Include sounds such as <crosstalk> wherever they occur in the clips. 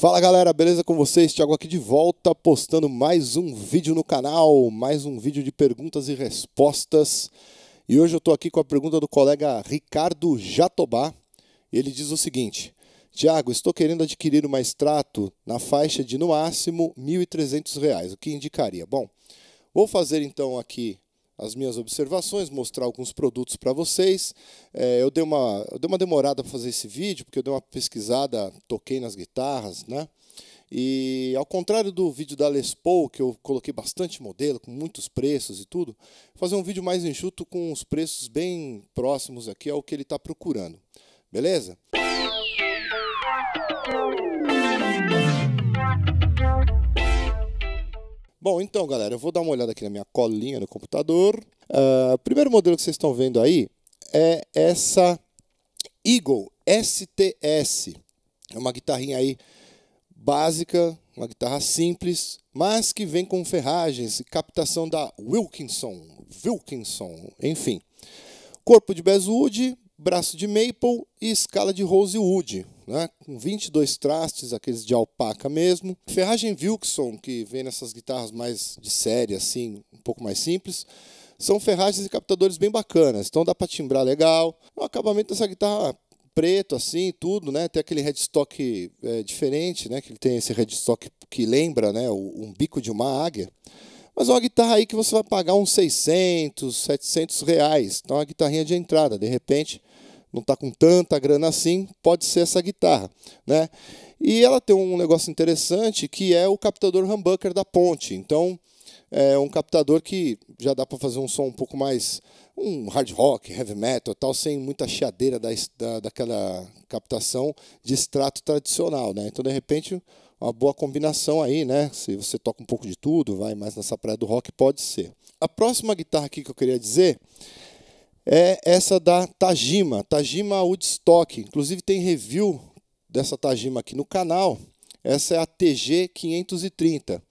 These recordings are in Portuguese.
Fala galera, beleza com vocês? Thiago aqui de volta postando mais um vídeo no canal, mais um vídeo de perguntas e respostas. E hoje eu estou aqui com a pergunta do colega Ricardo Jatobá. Ele diz o seguinte: Tiago, estou querendo adquirir uma extrato na faixa de no máximo R$ 1.300, o que indicaria? Bom, vou fazer então aqui as minhas observações, mostrar alguns produtos para vocês. É, eu, dei uma, eu dei uma demorada para fazer esse vídeo, porque eu dei uma pesquisada, toquei nas guitarras, né? E ao contrário do vídeo da Les Paul, que eu coloquei bastante modelo, com muitos preços e tudo, fazer um vídeo mais enxuto com os preços bem próximos aqui ao que ele está procurando. Beleza? Bom, então, galera, eu vou dar uma olhada aqui na minha colinha no computador. O uh, ah, primeiro modelo que vocês estão vendo aí é essa Eagle STS. É uma guitarrinha aí básica, uma guitarra simples, mas que vem com ferragens e captação da Wilkinson, Wilkinson, enfim. Corpo de Beswood, braço de maple e escala de rosewood, né? com 22 trastes, aqueles de alpaca mesmo. Ferragem Wilkson, que vem nessas guitarras mais de série, assim, um pouco mais simples, são ferragens e captadores bem bacanas, então dá para timbrar legal. O acabamento dessa guitarra preto assim, tudo, né? Tem aquele headstock é, diferente, né? Que ele tem esse headstock que lembra, né, um bico de uma águia. Mas é uma guitarra aí que você vai pagar uns 600, 700 reais. Então é uma guitarrinha de entrada. De repente, não está com tanta grana assim, pode ser essa guitarra, né? E ela tem um negócio interessante que é o captador humbucker da Ponte. Então, é um captador que já dá para fazer um som um pouco mais um hard rock, heavy metal, tal, sem muita chiadeira da, da, daquela captação de extrato tradicional, né? Então, de repente, uma boa combinação aí, né? Se você toca um pouco de tudo, vai mais nessa praia do rock, pode ser. A próxima guitarra aqui que eu queria dizer é essa da Tajima, Tajima Woodstock. Inclusive tem review dessa Tajima aqui no canal. Essa é a TG 530.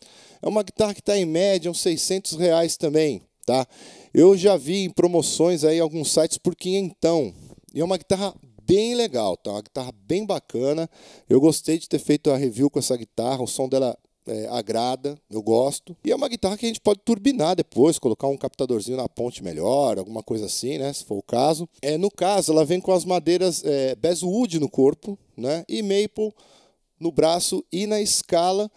É uma guitarra que está em média uns 600 reais também, tá? Eu já vi em promoções aí alguns sites por quinhentão. E é uma guitarra bem legal, tá? Uma guitarra bem bacana. Eu gostei de ter feito a review com essa guitarra, o som dela é, agrada, eu gosto. E é uma guitarra que a gente pode turbinar depois, colocar um captadorzinho na ponte melhor, alguma coisa assim, né? Se for o caso. É, no caso, ela vem com as madeiras é, wood no corpo, né? E Maple no braço e na escala,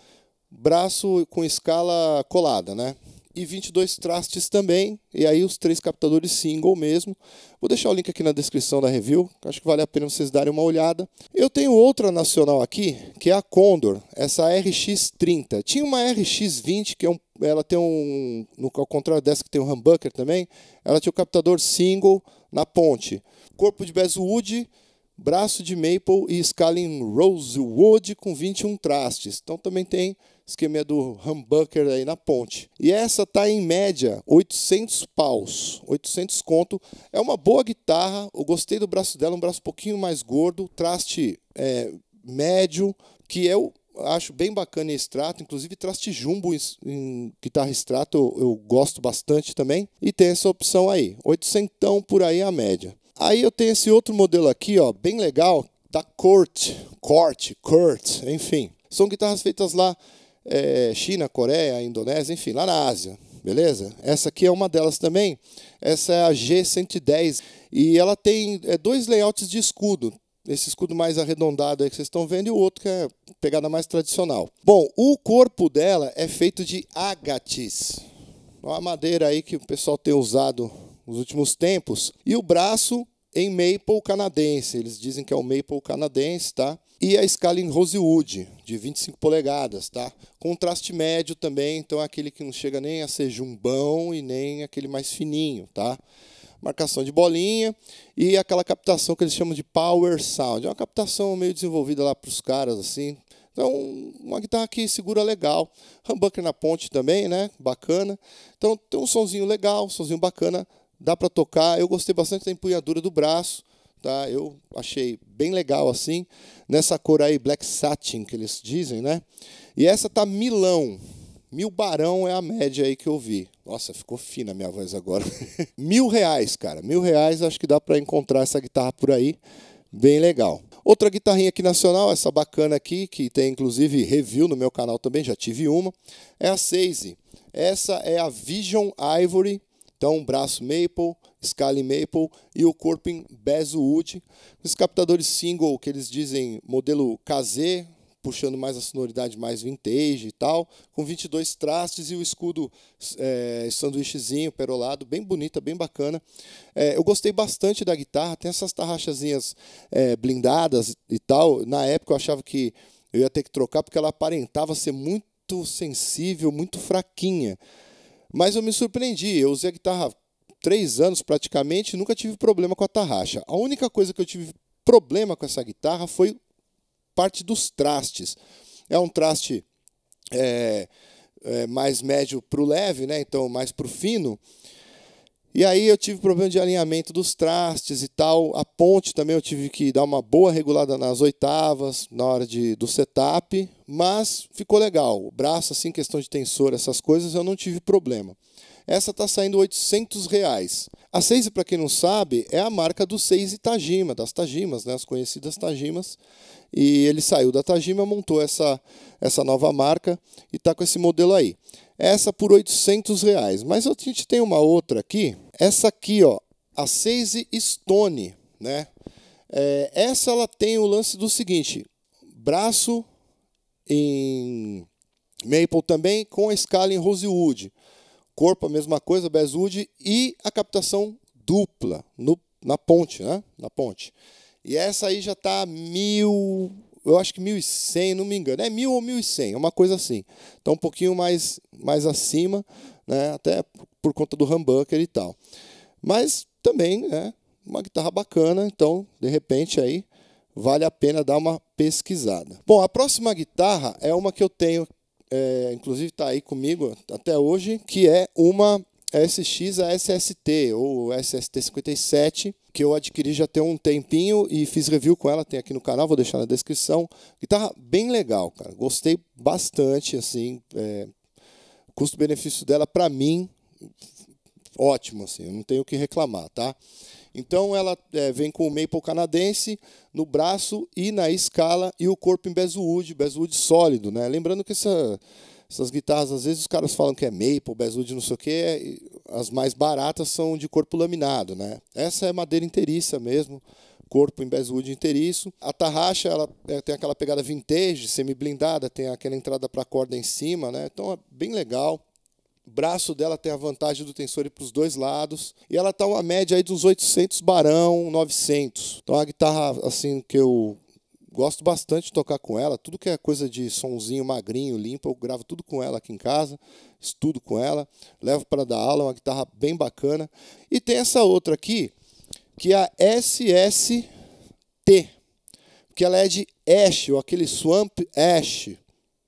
braço com escala colada, né? e 22 trastes também, e aí os três captadores single mesmo. Vou deixar o link aqui na descrição da review, acho que vale a pena vocês darem uma olhada. Eu tenho outra nacional aqui, que é a Condor, essa RX30. Tinha uma RX20 que é um, ela tem um, no ao contrário dessa que tem um humbucker também, ela tinha o um captador single na ponte. Corpo de bezel wood, braço de maple e escala em rosewood com 21 trastes. Então também tem esquema do humbucker aí na ponte. E essa tá em média 800 paus, 800 conto. É uma boa guitarra, eu gostei do braço dela, um braço um pouquinho mais gordo, traste é, médio, que eu acho bem bacana em extrato, inclusive traste jumbo em, em guitarra extrato eu, eu, gosto bastante também. E tem essa opção aí, 800 por aí a média. Aí eu tenho esse outro modelo aqui, ó, bem legal, da Kurt, Kurt, Kurt, enfim. São guitarras feitas lá é, China, Coreia, Indonésia, enfim, lá na Ásia, beleza? Essa aqui é uma delas também, essa é a G110 e ela tem é, dois layouts de escudo. Esse escudo mais arredondado aí que vocês estão vendo e o outro que é pegada mais tradicional. Bom, o corpo dela é feito de agatis, uma madeira aí que o pessoal tem usado nos últimos tempos. E o braço em maple canadense, eles dizem que é o maple canadense, tá? E a escala em rosewood, de 25 polegadas, tá? Contraste médio também, então é aquele que não chega nem a ser jumbão e nem aquele mais fininho, tá? Marcação de bolinha e aquela captação que eles chamam de power sound. É uma captação meio desenvolvida lá para os caras, assim. Então, uma guitarra que segura legal. Humbucker na ponte também, né? Bacana. Então, tem um sonzinho legal, um sonzinho bacana dá para tocar. Eu gostei bastante da empunhadura do braço, tá? Eu achei bem legal assim, nessa cor aí black satin que eles dizem, né? E essa tá Milão. Mil barão é a média aí que eu vi. Nossa, ficou fina a minha voz agora. <laughs> mil reais, cara. Mil reais acho que dá para encontrar essa guitarra por aí. Bem legal. Outra guitarrinha aqui nacional, essa bacana aqui, que tem inclusive review no meu canal também, já tive uma, é a Seize. Essa é a Vision Ivory então, braço maple, scale maple e o corpo em bezel wood. Os captadores single, que eles dizem modelo KZ, puxando mais a sonoridade mais vintage e tal, com 22 trastes e o escudo é, sanduíchezinho, perolado, bem bonita, bem bacana. É, eu gostei bastante da guitarra, tem essas tarraxazinhas é, blindadas e tal. Na época eu achava que eu ia ter que trocar porque ela aparentava ser muito sensível, muito fraquinha. Mas eu me surpreendi, eu usei a guitarra três anos praticamente, nunca tive problema com a tarraxa. A única coisa que eu tive problema com essa guitarra foi parte dos trastes. É um traste é, é, mais médio para o leve, né? então mais para o fino. E aí eu tive problema de alinhamento dos trastes e tal. A ponte também eu tive que dar uma boa regulada nas oitavas, na hora de, do setup, mas ficou legal. O braço, assim, questão de tensor, essas coisas, eu não tive problema. Essa está saindo 800 reais. A Seise, para quem não sabe, é a marca do Seise Tajima, das Tajimas, né? as conhecidas Tajimas. E ele saiu da Tajima, montou essa, essa nova marca e está com esse modelo aí. Essa por 800 reais. Mas a gente tem uma outra aqui. Essa aqui, ó, a Seize Stone, né? É, essa ela tem o lance do seguinte: braço em maple também com a escala em rosewood, corpo a mesma coisa, basswood e a captação dupla no, na ponte, né? Na ponte. E essa aí já está mil eu acho que 1100, não me engano, é 1000 ou 1100, é uma coisa assim. Então um pouquinho mais, mais acima, né, até por conta do humbucker e tal. Mas também é uma guitarra bacana, então de repente aí vale a pena dar uma pesquisada. Bom, a próxima guitarra é uma que eu tenho, é, inclusive está aí comigo até hoje, que é uma SX a SST ou SST57, que eu adquiri já tem um tempinho e fiz review com ela, tem aqui no canal, vou deixar na descrição. Guitarra tá bem legal, cara. Gostei bastante, assim. É, Custo-benefício dela, para mim, ótimo, assim. Eu não tenho o que reclamar, tá? Então ela é, vem com o maple canadense no braço e na escala e o corpo em bezel wood, sólido, né? Lembrando que essa essas guitarras, às vezes, os caras falam que é maple, basswood, não sei o que, As mais baratas são de corpo laminado, né? Essa é madeira inteiriça mesmo, corpo em bezwood inteiriço. A tarraxa, ela é, tem aquela pegada vintage, semi-blindada, tem aquela entrada para corda em cima, né? Então é bem legal. O braço dela tem a vantagem do tensor para os dois lados. E ela tá uma média aí de uns 800 barão, 900. Então é a guitarra, assim, que eu gosto bastante de tocar com ela. Tudo que é coisa de sonzinho magrinho, limpo, eu gravo tudo com ela aqui em casa, estudo com ela, levo para dar aula, é uma guitarra bem bacana. E tem essa outra aqui, que é a SST, que ela é de Ash, ou aquele Swamp Ash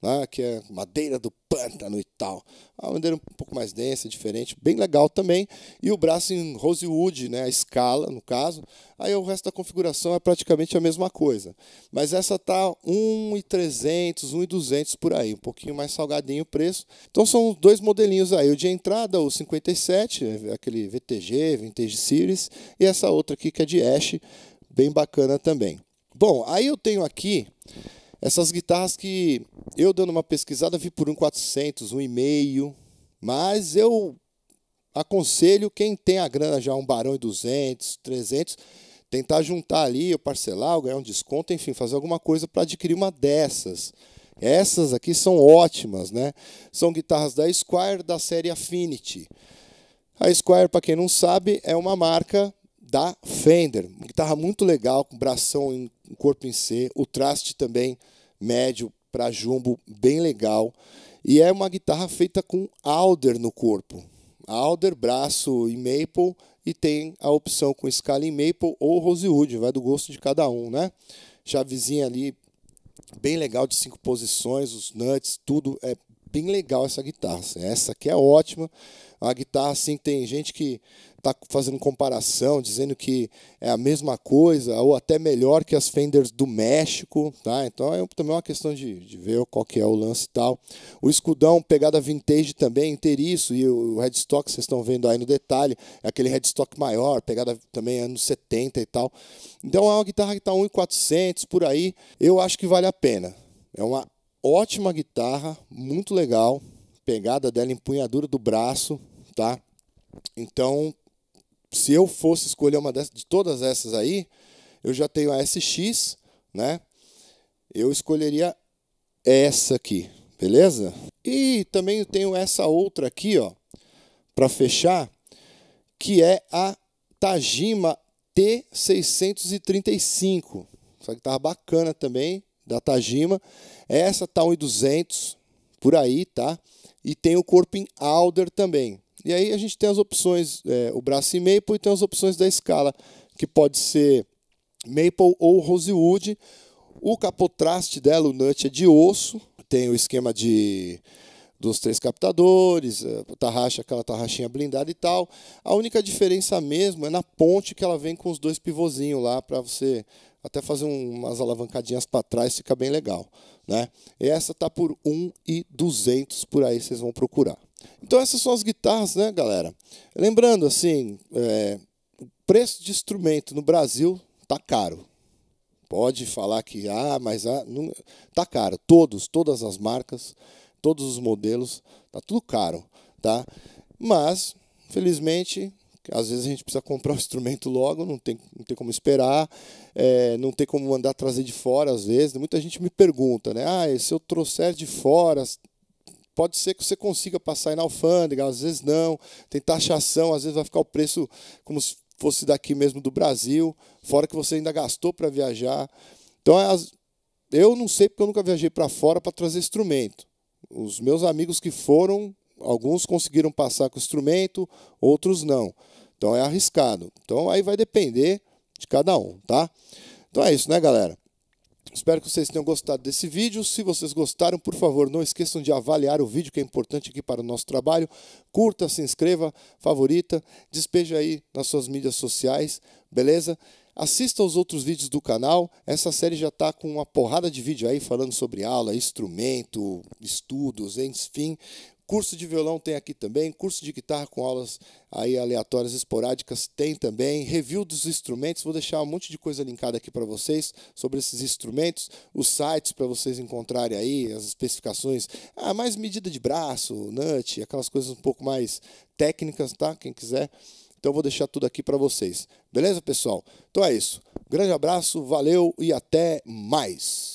né, que é madeira do pântano e tal. Ah, uma madeira um pouco mais densa, diferente, bem legal também. E o braço em rosewood, né, a escala, no caso. Aí o resto da configuração é praticamente a mesma coisa. Mas essa tá 1,300, 1,200 por aí, um pouquinho mais salgadinho o preço. Então são dois modelinhos aí, o de entrada, o 57, é, é aquele VTG, Vintage Series, e essa outra aqui que é de Ash, bem bacana também. Bom, aí eu tenho aqui essas guitarras que eu dando uma pesquisada vi por um 400, um e meio, mas eu aconselho quem tem a grana já um barão e 200, 300, tentar juntar ali, parcelar, ganhar um desconto, enfim, fazer alguma coisa para adquirir uma dessas. Essas aqui são ótimas, né? São guitarras da Squire da série Affinity. A Squire, para quem não sabe, é uma marca da Fender. Uma guitarra muito legal, com bração em corpo em C, o traste também médio para jumbo, bem legal. E é uma guitarra feita com alder no corpo. Alder, braço e maple. E tem a opção com escala em maple ou rosewood, vai do gosto de cada um, né? Chavezinha ali, bem legal de cinco posições, os nuts, tudo é bem legal essa guitarra. Assim. Essa aqui é ótima. A guitarra, assim, tem gente que está fazendo comparação, dizendo que é a mesma coisa, ou até melhor que as Fenders do México, tá? Então é também é uma questão de, de ver qual que é o lance e tal. O escudão, pegada vintage também, inteiriço, e o headstock, vocês estão vendo aí no detalhe, é aquele headstock maior, pegada também anos 70 e tal. Então é uma guitarra que está 1,400 por aí, eu acho que vale a pena. É uma ótima guitarra, muito legal. Pegada dela, empunhadura do braço, tá? Então, se eu fosse escolher uma dessas, de todas essas aí, eu já tenho a SX, né? Eu escolheria essa aqui, beleza? E também tenho essa outra aqui, ó, para fechar, que é a Tajima T635. Essa guitarra bacana também, da Tajima. Essa tá 1,200 por aí, tá? E tem o corpo em Alder também. E aí a gente tem as opções, é, o braço e Maple, e tem as opções da escala, que pode ser Maple ou Rosewood. O capotraste dela, o nut, é de osso, tem o esquema de dos três captadores, eh, tarraxa, aquela tarraxinha blindada e tal. A única diferença mesmo é na ponte que ela vem com os dois pivôzinhos lá para você até fazer umas alavancadinhas para trás, fica bem legal, né? E essa tá por um e por aí vocês vão procurar. Então essas são as guitarras, né, galera? Lembrando assim, é, o preço de instrumento no Brasil tá caro, pode falar que ah, mas ah, não, tá caro. Todos, todas as marcas todos os modelos, tá tudo caro, tá? Mas, felizmente, às vezes a gente precisa comprar o <laughs> instrumento logo, não tem, não tem como esperar, é, não tem como mandar trazer de fora às vezes. Muita gente me pergunta, né? Ah, se eu trouxer de fora, pode ser que você consiga passar aí na alfândega, às vezes não, tem taxação, às vezes vai ficar o preço como se fosse daqui mesmo do Brasil, fora que você ainda gastou para viajar. Então, é, eu não sei porque eu nunca viajei para fora para trazer instrumento. Os meus amigos que foram, alguns conseguiram passar com o instrumento, outros não. Então é arriscado. Então aí vai depender de cada um, tá? Então é isso, né, galera? Espero que vocês tenham gostado desse vídeo. Se vocês gostaram, por favor, não esqueçam de avaliar o vídeo, que é importante aqui para o nosso trabalho. Curta, se inscreva, favorita, despeja aí nas suas mídias sociais, beleza? Assista aos outros vídeos do canal. Essa série já está com uma porrada de vídeo aí falando sobre aula, instrumento, estudos, enfim. Curso de violão tem aqui também, curso de guitarra com aulas aí aleatórias esporádicas tem também, review dos instrumentos, vou deixar um monte de coisa linkada aqui para vocês sobre esses instrumentos, os sites para vocês encontrarem aí as especificações, ah, mais medida de braço, nut, aquelas coisas um pouco mais técnicas, tá? Quem quiser então vou deixar tudo aqui para vocês. Beleza, pessoal? Então é isso. Grande abraço, valeu e até mais.